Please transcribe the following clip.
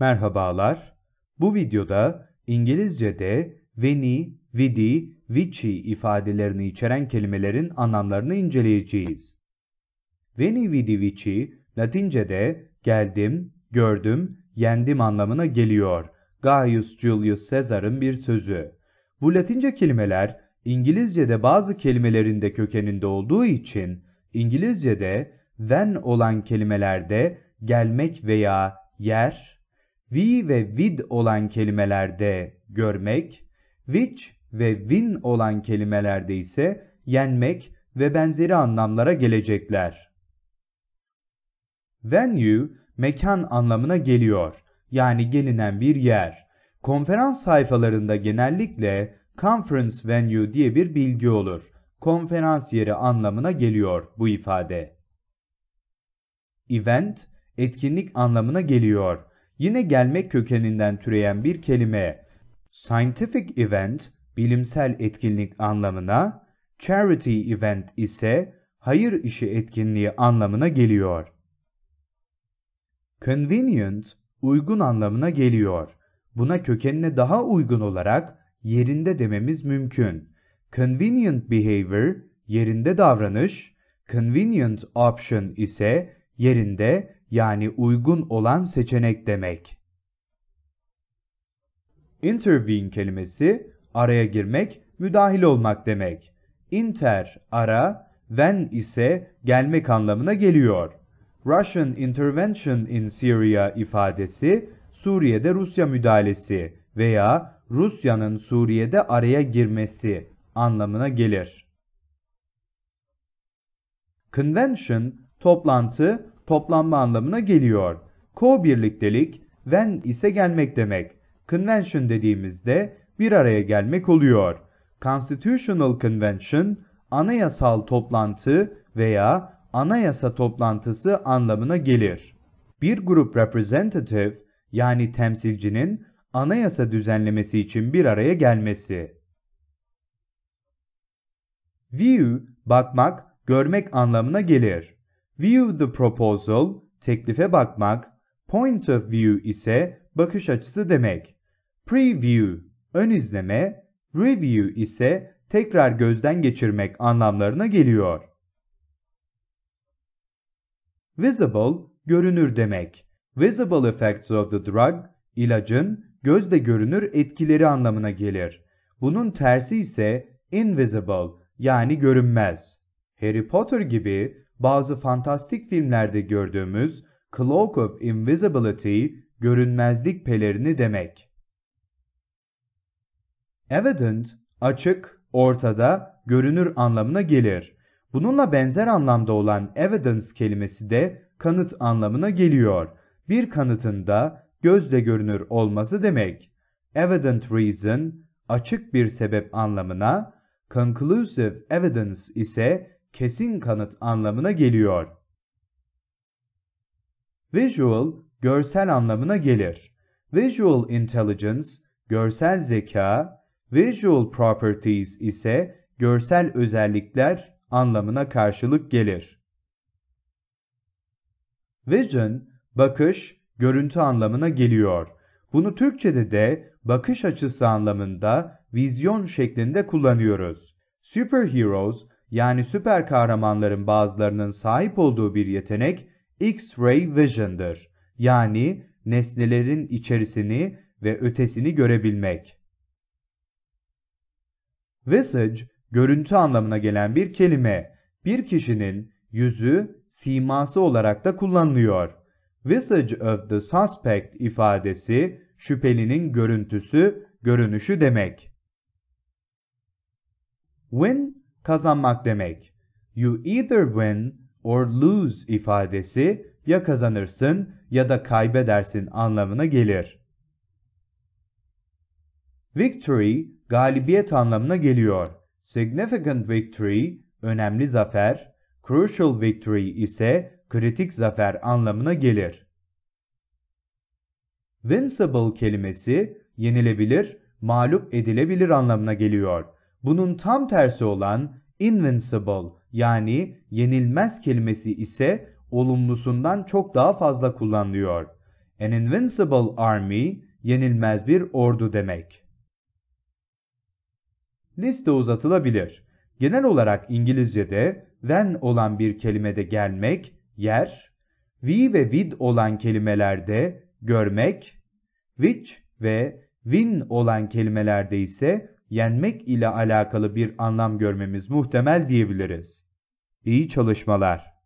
Merhabalar, bu videoda İngilizce'de veni, vidi, vici ifadelerini içeren kelimelerin anlamlarını inceleyeceğiz. Veni, vidi, vici, Latince'de geldim, gördüm, yendim anlamına geliyor. Gaius Julius Caesar'ın bir sözü. Bu Latince kelimeler İngilizce'de bazı kelimelerin de kökeninde olduğu için İngilizce'de "ven" olan kelimelerde gelmek veya yer, we ve vid olan kelimelerde görmek, which ve win olan kelimelerde ise yenmek ve benzeri anlamlara gelecekler. Venue, mekan anlamına geliyor. Yani gelinen bir yer. Konferans sayfalarında genellikle conference venue diye bir bilgi olur. Konferans yeri anlamına geliyor bu ifade. Event, etkinlik anlamına geliyor yine gelmek kökeninden türeyen bir kelime scientific event bilimsel etkinlik anlamına, charity event ise hayır işi etkinliği anlamına geliyor. Convenient uygun anlamına geliyor. Buna kökenine daha uygun olarak yerinde dememiz mümkün. Convenient behavior yerinde davranış, convenient option ise yerinde yani uygun olan seçenek demek. Intervene kelimesi araya girmek, müdahil olmak demek. Inter ara, ven ise gelmek anlamına geliyor. Russian intervention in Syria ifadesi Suriye'de Rusya müdahalesi veya Rusya'nın Suriye'de araya girmesi anlamına gelir. Convention toplantı toplanma anlamına geliyor. Co-birliktelik, ven ise gelmek demek. Convention dediğimizde bir araya gelmek oluyor. Constitutional Convention, anayasal toplantı veya anayasa toplantısı anlamına gelir. Bir grup representative yani temsilcinin anayasa düzenlemesi için bir araya gelmesi. View, bakmak, görmek anlamına gelir. View the proposal teklife bakmak, point of view ise bakış açısı demek. Preview ön izleme, review ise tekrar gözden geçirmek anlamlarına geliyor. Visible görünür demek. Visible effects of the drug ilacın gözde görünür etkileri anlamına gelir. Bunun tersi ise invisible yani görünmez. Harry Potter gibi bazı fantastik filmlerde gördüğümüz Cloak of Invisibility, görünmezlik pelerini demek. Evident, açık, ortada, görünür anlamına gelir. Bununla benzer anlamda olan evidence kelimesi de kanıt anlamına geliyor. Bir kanıtın da gözle görünür olması demek. Evident reason, açık bir sebep anlamına, conclusive evidence ise kesin kanıt anlamına geliyor. Visual, görsel anlamına gelir. Visual intelligence, görsel zeka, visual properties ise görsel özellikler anlamına karşılık gelir. Vision, bakış, görüntü anlamına geliyor. Bunu Türkçe'de de bakış açısı anlamında vizyon şeklinde kullanıyoruz. Superheroes, yani süper kahramanların bazılarının sahip olduğu bir yetenek X-ray vision'dır. Yani nesnelerin içerisini ve ötesini görebilmek. Visage, görüntü anlamına gelen bir kelime. Bir kişinin yüzü, siması olarak da kullanılıyor. Visage of the suspect ifadesi, şüphelinin görüntüsü, görünüşü demek. When kazanmak demek. You either win or lose ifadesi ya kazanırsın ya da kaybedersin anlamına gelir. Victory galibiyet anlamına geliyor. Significant victory önemli zafer, crucial victory ise kritik zafer anlamına gelir. Vincible kelimesi yenilebilir, mağlup edilebilir anlamına geliyor. Bunun tam tersi olan invincible yani yenilmez kelimesi ise olumlusundan çok daha fazla kullanılıyor. An invincible army yenilmez bir ordu demek. Liste uzatılabilir. Genel olarak İngilizce'de when olan bir kelimede gelmek, yer, we ve vid olan kelimelerde görmek, which ve win olan kelimelerde ise yenmek ile alakalı bir anlam görmemiz muhtemel diyebiliriz. İyi çalışmalar.